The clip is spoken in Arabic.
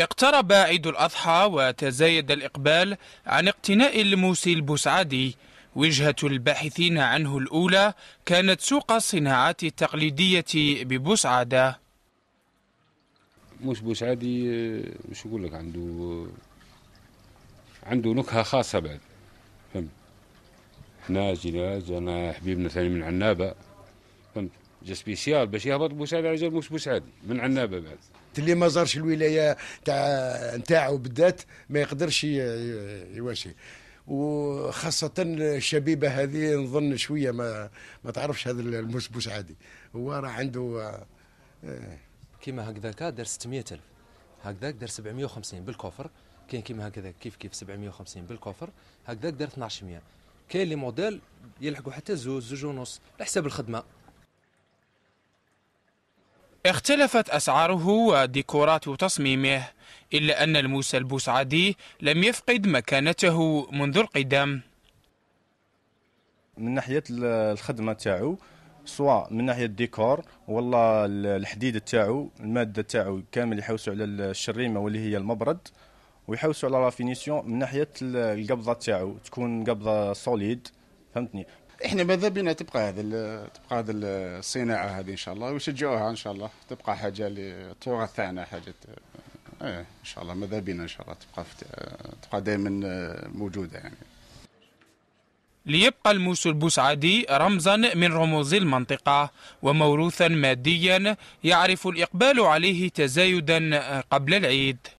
اقترب عيد الأضحى وتزايد الإقبال عن اقتناء الموسي البسعدي وجهة الباحثين عنه الأولى كانت سوق الصناعات التقليدية ببسعادة موس بوسعادي مش يقول لك عنده عنده نكهة خاصة بعد فهمت احنا جينا جانا حبيبنا ثاني من عنابة فهمت جا سبيسيال باش يهبط بوسعيد على جال مش بوسعيدي من عنابه بعد اللي ما زارش الولايه تاع نتاعو بالذات ما يقدرش يواسي وخاصة الشبيبة هذه نظن شوية ما ما تعرفش هذا المسبوس عادي هو راه عنده آه. كيما هكذاك دار 600000 هكذاك دار 750 بالكوفر كاين كيما هكذا كيف كيف 750 بالكوفر هكذاك دار 1200 كاين لي موديل يلحقوا حتى زوج زوج ونص على حساب الخدمه اختلفت أسعاره وديكورات تصميمه إلا أن الموسى البوسعدي لم يفقد مكانته منذ القدم من ناحية الخدمة تاعو سواء من ناحيه الديكور والله الحديد تاعو الماده تاعو كامل يحوسوا على الشريمه واللي هي المبرد ويحوسوا على لافينيسيون من ناحيه القبضه تاعو تكون قبضه سوليد فهمتني احنا ماذا بينا تبقى هذا تبقى هذا الصناعه هذه ان شاء الله ويشجعوها ان شاء الله تبقى حاجه للتراث تاعنا حاجه ايه ان شاء الله ماذا بينا ان شاء الله تبقى تبقى دائما موجوده يعني ليبقى الموس البوسعدي رمزا من رموز المنطقة وموروثا ماديا يعرف الإقبال عليه تزايدا قبل العيد